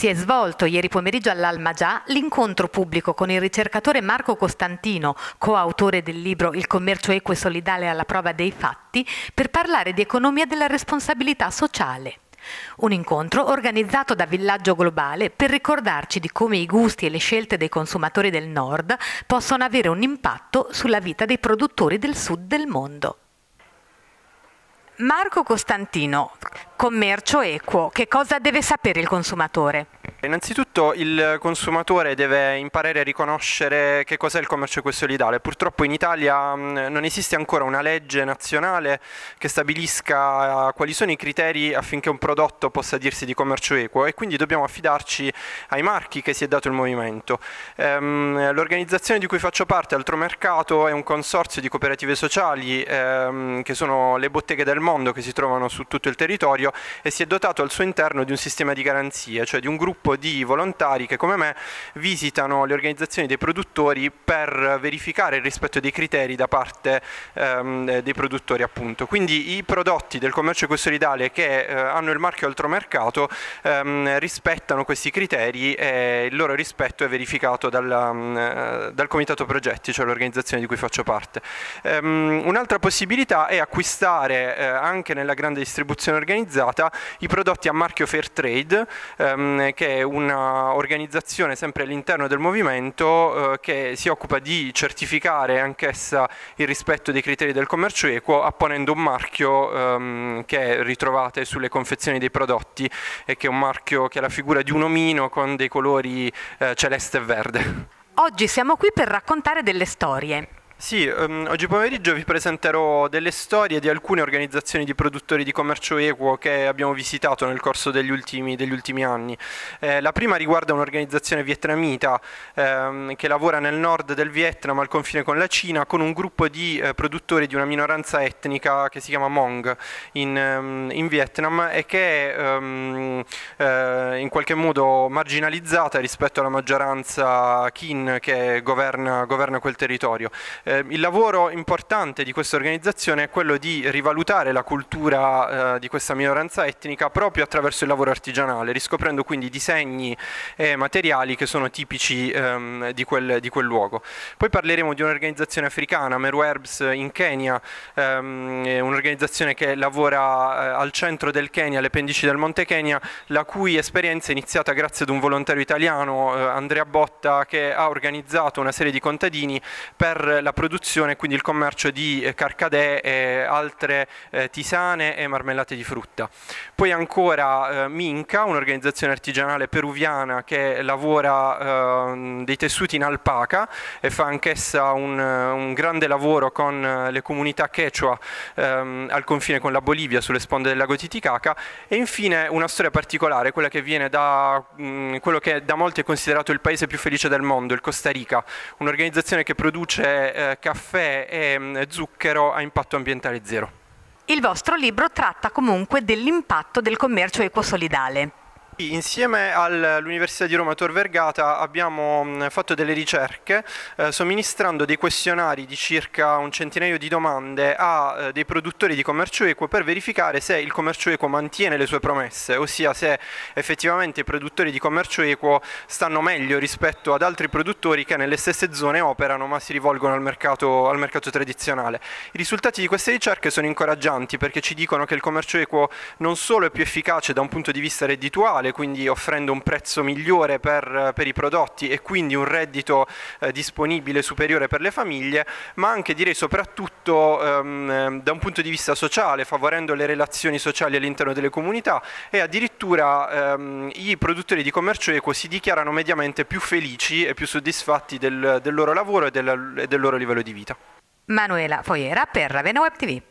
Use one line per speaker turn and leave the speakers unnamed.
Si è svolto ieri pomeriggio all'Almagià l'incontro pubblico con il ricercatore Marco Costantino, coautore del libro Il commercio equo e solidale alla prova dei fatti, per parlare di economia della responsabilità sociale. Un incontro organizzato da Villaggio Globale per ricordarci di come i gusti e le scelte dei consumatori del nord possono avere un impatto sulla vita dei produttori del sud del mondo. Marco Costantino, commercio equo. Che cosa deve sapere il consumatore?
Innanzitutto il consumatore deve imparare a riconoscere che cos'è il commercio equo e solidale. Purtroppo in Italia mm, non esiste ancora una legge nazionale che stabilisca eh, quali sono i criteri affinché un prodotto possa dirsi di commercio equo e quindi dobbiamo affidarci ai marchi che si è dato il movimento. Ehm, l'organizzazione di cui faccio parte, Altro Mercato, è un consorzio di cooperative sociali ehm, che sono le botteghe del mondo che si trovano su tutto il territorio e si è dotato al suo interno di un sistema di garanzie, cioè di un gruppo gruppo di volontari che come me visitano le organizzazioni dei produttori per verificare il rispetto dei criteri da parte ehm, dei produttori appunto. Quindi i prodotti del commercio ecosolidale che eh, hanno il marchio Altromercato ehm, rispettano questi criteri e il loro rispetto è verificato dal, mm, eh, dal comitato progetti, cioè l'organizzazione di cui faccio parte. Ehm, un'altra possibilità è acquistare eh, anche nella grande distribuzione organizzata i prodotti a marchio Fairtrade ehm, che è un'organizzazione sempre all'interno del movimento eh, che si occupa di certificare anch'essa il rispetto dei criteri del commercio equo apponendo un marchio ehm, che ritrovate sulle confezioni dei prodotti e che è un marchio che ha la figura di un omino con dei colori eh, celeste e verde.
Oggi siamo qui per raccontare delle storie.
Sì, um, oggi pomeriggio vi presenterò delle storie di alcune organizzazioni di produttori di commercio equo che abbiamo visitato nel corso degli ultimi, degli ultimi anni. Eh, la prima riguarda un'organizzazione vietnamita ehm, che lavora nel nord del Vietnam al confine con la Cina con un gruppo di eh, produttori di una minoranza etnica che si chiama Hmong in, ehm, in Vietnam e che è ehm, eh, in qualche modo marginalizzata rispetto alla maggioranza Kin che governa, governa quel territorio eh, il lavoro importante di questa organizzazione è quello di rivalutare la cultura eh, di questa minoranza etnica proprio attraverso il lavoro artigianale, riscoprendo quindi disegni e materiali che sono tipici ehm, di, quel, di, quel, luogo. Poi parleremo di un'organizzazione africana, Meru Herbs in Kenya, ehm, un'organizzazione che lavora eh, al centro del Kenya, alle pendici del Monte Kenya, la cui esperienza è iniziata grazie ad un volontario italiano, eh, Andrea Botta, che ha organizzato una serie di contadini per la produzione, quindi il commercio di eh, carcadè e altre eh, tisane e marmellate di frutta. Poi ancora eh, Minca, un'organizzazione artigianale peruviana che lavora ehm, dei tessuti in alpaca e fa anch'essa un, un grande lavoro con le comunità quechua ehm, al confine con la Bolivia sulle sponde del lago Titicaca e infine una storia particolare, quella che viene da mh, mm, quello che da molti è considerato il paese più felice del mondo, il Costa Rica, un'organizzazione che produce eh, caffè e mm, zucchero a impatto ambientale zero.
Il vostro libro tratta comunque dell'impatto del commercio equosolidale.
Insieme all'Università di Roma Tor Vergata abbiamo fatto delle ricerche eh, somministrando dei questionari di circa un centinaio di domande a eh, dei produttori di commercio equo per verificare se il commercio equo mantiene le sue promesse, ossia se effettivamente i produttori di commercio equo stanno meglio rispetto ad altri produttori che nelle stesse zone operano ma si rivolgono al mercato, al mercato tradizionale. I risultati di queste ricerche sono incoraggianti perché ci dicono che il commercio equo non solo è più efficace da un punto di vista reddituale, locale, quindi offrendo un prezzo migliore per, per i prodotti e quindi un reddito eh, disponibile superiore per le famiglie, ma anche direi soprattutto ehm, da un punto di vista sociale, favorendo le relazioni sociali all'interno delle comunità e addirittura ehm, i produttori di commercio eco si dichiarano mediamente più felici e più soddisfatti del, del loro lavoro e del, e del loro livello di vita.
Manuela Foiera per Ravenna Web TV.